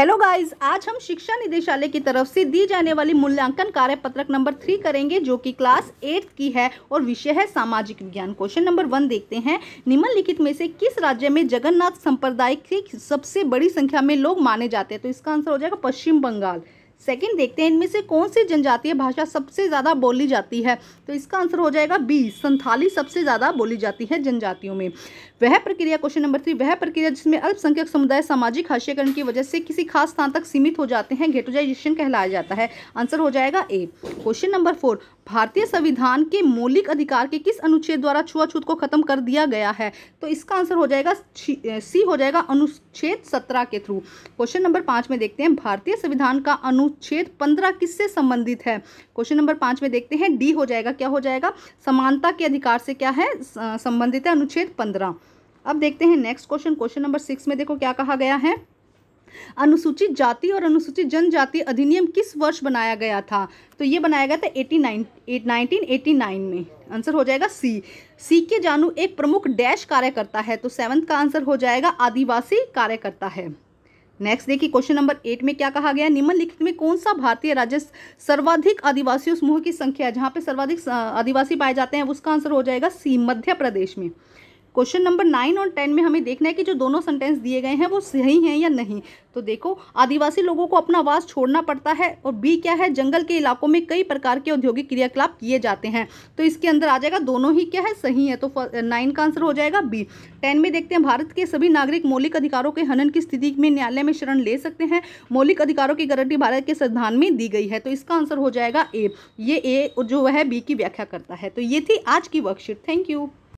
hello guys आज हम शिक्षा निदेशालय की तरफ से दी जाने वाली मूल्यांकन कार्य पत्रक नंबर थ्री करेंगे जो कि क्लास एट की है और विषय है सामाजिक विज्ञान क्वेश्चन नंबर वन देखते हैं निम्नलिखित में से किस राज्य में जगन्नाथ संप्रदाय की सबसे बड़ी संख्या में लोग माने जाते हैं तो इसका आंसर हो जाएगा पश्चिम बंगाल सेकंड देखते हैं इनमें से कौन सी जनजातीय भाषा सबसे ज़्यादा बोली जाती है तो इसका आंसर हो जाएगा बी संथाली सबसे ज़्यादा बोली जाती है जनजातियों में वह प्रक्रिया क्वेश्चन नंबर थ्री वह प्रक्रिया जिसमें अल्पसंख्यक समुदाय सामाजिक हाशियकरण की वजह से किसी खास स्थान तक सीमित हो जाते हैं घेटोजाइजेशन कहलाया जाता है आंसर हो जाएगा ए क्वेश्चन नंबर फोर भारतीय संविधान के मौलिक अधिकार के किस अनुच्छेद द्वारा छुआछूत को खत्म कर दिया गया है तो इसका आंसर हो जाएगा सी हो जाएगा अनुच्छेद सत्रह के थ्रू क्वेश्चन नंबर पाँच में देखते हैं भारतीय संविधान का अनु अनुच्छेद पंद्रह किससे संबंधित है क्वेश्चन नंबर पाँच में देखते हैं डी हो जाएगा क्या हो जाएगा समानता के अधिकार से क्या है संबंधित है अनुच्छेद पंद्रह अब देखते हैं next question question number six में देखो क्या कहा गया है अनुसूचित जाति और अनुसूचित जनजाति अधिनियम किस वर्ष बनाया गया था तो ये बनाया गया था eighty nine nineteen eighty nine में आंसर हो जाएगा सी सी के जानू एक प्रमुख डैश कार्यकर्ता है तो सेवन्थ का आंसर हो जाएगा आदिवासी कार्यकर्ता है नेक्स्ट देखिए क्वेश्चन नंबर एट में क्या कहा गया निम्नलिखित में कौन सा भारतीय राज्य सर्वाधिक आदिवासी समूह की संख्या है जहां पे सर्वाधिक आदिवासी पाए जाते हैं उसका आंसर हो जाएगा सी मध्य प्रदेश में क्वेश्चन नंबर नाइन और टेन में हमें देखना है कि जो दोनों सेंटेंस दिए गए हैं वो सही हैं या नहीं तो देखो आदिवासी लोगों को अपना आवास छोड़ना पड़ता है और बी क्या है जंगल के इलाकों में कई प्रकार के औद्योगिक क्रियाकलाप किए जाते हैं तो इसके अंदर आ जाएगा दोनों ही क्या है सही है तो नाइन का आंसर हो जाएगा बी टेन में देखते हैं भारत के सभी नागरिक मौलिक अधिकारों के हनन की स्थिति में न्यायालय में शरण ले सकते हैं मौलिक अधिकारों की गारंटी भारत के संविधान में दी गई है तो इसका आंसर हो जाएगा ए ये ए जो वह बी की व्याख्या करता है तो ये थी आज की वर्कशीट थैंक यू